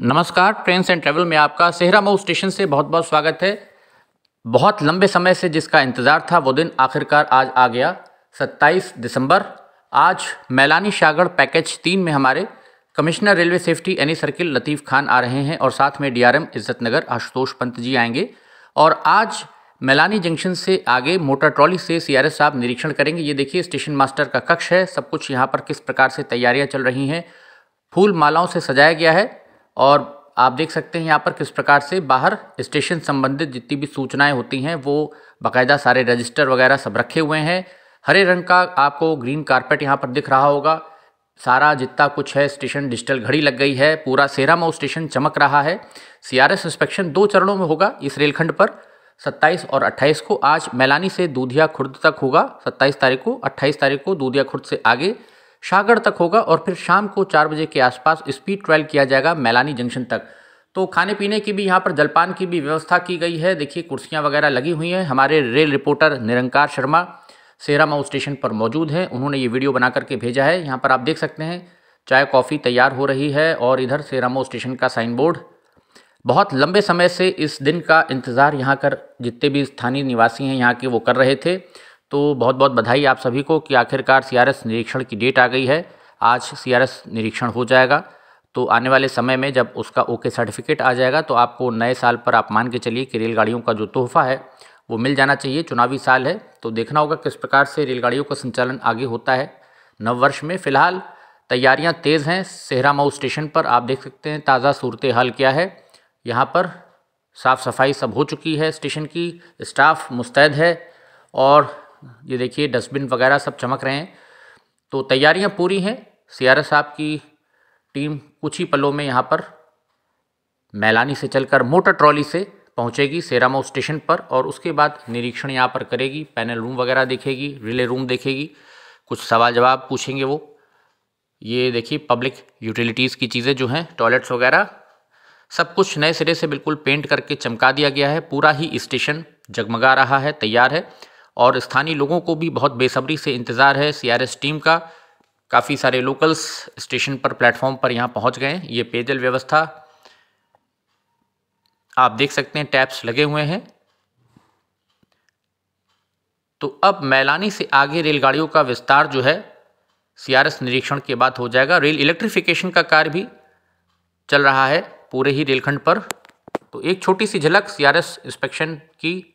नमस्कार train and travel में आपका सेहरा मऊ स्टेशन से बहुत बहुत स्वागत है बहुत लंबे समय से जिसका इंतज़ार था वो दिन आखिरकार आज आ गया 27 दिसंबर आज मैलानी शागड़ पैकेज तीन में हमारे commissioner railway safety N E circle Latif Khan आ रहे हैं और साथ में डीआरएम इज़्ज़त नगर आशुतोष पंत जी आएंगे और आज मैलानी जंक्शन से आगे मोटर ट्रॉली से सीआरएस साहब निरीक्षण करेंगे ये देखिए स्टेशन मास्टर का कक्ष है सब कुछ यहाँ पर किस प्रकार से तैयारियाँ चल रही हैं फूल मालाओं से सजाया गया है और आप देख सकते हैं यहाँ पर किस प्रकार से बाहर स्टेशन संबंधित जितनी भी सूचनाएं होती हैं वो बाकायदा सारे रजिस्टर वगैरह सब रखे हुए हैं हरे रंग का आपको ग्रीन कारपेट यहाँ पर दिख रहा होगा सारा जितना कुछ है स्टेशन डिजिटल घड़ी लग गई है पूरा सेरा माउ स्टेशन चमक रहा है सीआरएस इंस्पेक्शन दो चरणों में होगा इस रेलखंड पर 27 और 28 को आज मैलानी से दूधिया खुर्द तक होगा 27 तारीख को 28 तारीख को दूधिया खुर्द से आगे शाहगढ़ तक होगा और फिर शाम को चार बजे के आसपास स्पीड ट्रायल किया जाएगा मैलानी जंक्शन तक तो खाने पीने की भी यहाँ पर जलपान की भी व्यवस्था की गई है देखिए कुर्सियाँ वगैरह लगी हुई हैं हमारे रेल रिपोर्टर निरंकार शर्मा सेहरा माउ स्टेशन पर मौजूद हैं उन्होंने ये वीडियो बना करके भेजा है यहाँ पर आप देख सकते हैं चाय कॉफ़ी तैयार हो रही है और इधर सेरा मऊ स्टेशन का साइन बोर्ड बहुत लंबे समय से इस दिन का इंतज़ार यहाँ कर जितने भी स्थानीय निवासी हैं यहाँ के वो कर रहे थे तो बहुत बहुत बधाई आप सभी को कि आखिरकार सीआरएस निरीक्षण की डेट आ गई है आज सीआरएस निरीक्षण हो जाएगा तो आने वाले समय में जब उसका ओके सर्टिफिकेट आ जाएगा तो आपको नए साल पर आप मान के चलिए कि रेलगाड़ियों का जो तोहफा है वो मिल जाना चाहिए चुनावी साल है तो देखना होगा किस प्रकार से रेलगाड़ियों का संचालन आगे होता है नववर्ष में फिलहाल तैयारियां तेज़ हैं सेहरा मऊ स्टेशन पर आप देख सकते हैं ताज़ा सूरत हाल क्या है यहाँ पर साफ़ सफाई सब हो चुकी है स्टेशन की स्टाफ मुस्तैद है और ये देखिए डस्टबिन वगैरह सब चमक रहे हैं तो तैयारियां पूरी हैं सी आर साहब की टीम कुछ ही पलों में यहाँ पर मैलानी से चलकर मोटर ट्रॉली से पहुँचेगी सेरामो स्टेशन पर और उसके बाद निरीक्षण यहाँ पर करेगी पैनल रूम वगैरह देखेगी रिले रूम देखेगी कुछ सवाल जवाब पूछेंगे वो ये देखिए पब्लिक यूटिलिटीज़ की चीज़ें जो हैं टॉयलेट्स वगैरह सब कुछ नए सिरे से बिल्कुल पेंट करके चमका दिया गया है पूरा ही स्टेशन जगमगा रहा है तैयार है और स्थानीय लोगों को भी बहुत बेसब्री से इंतज़ार है सीआरएस टीम का काफ़ी सारे लोकल्स स्टेशन पर प्लेटफॉर्म पर यहाँ पहुँच गए ये पेयजल व्यवस्था आप देख सकते हैं टैप्स लगे हुए हैं तो अब मैलानी से आगे रेलगाड़ियों का विस्तार जो है सीआरएस निरीक्षण के बाद हो जाएगा रेल इलेक्ट्रिफिकेशन का कार्य भी चल रहा है पूरे ही रेलखंड पर तो एक छोटी सी झलक सीआरएस इंस्पेक्शन की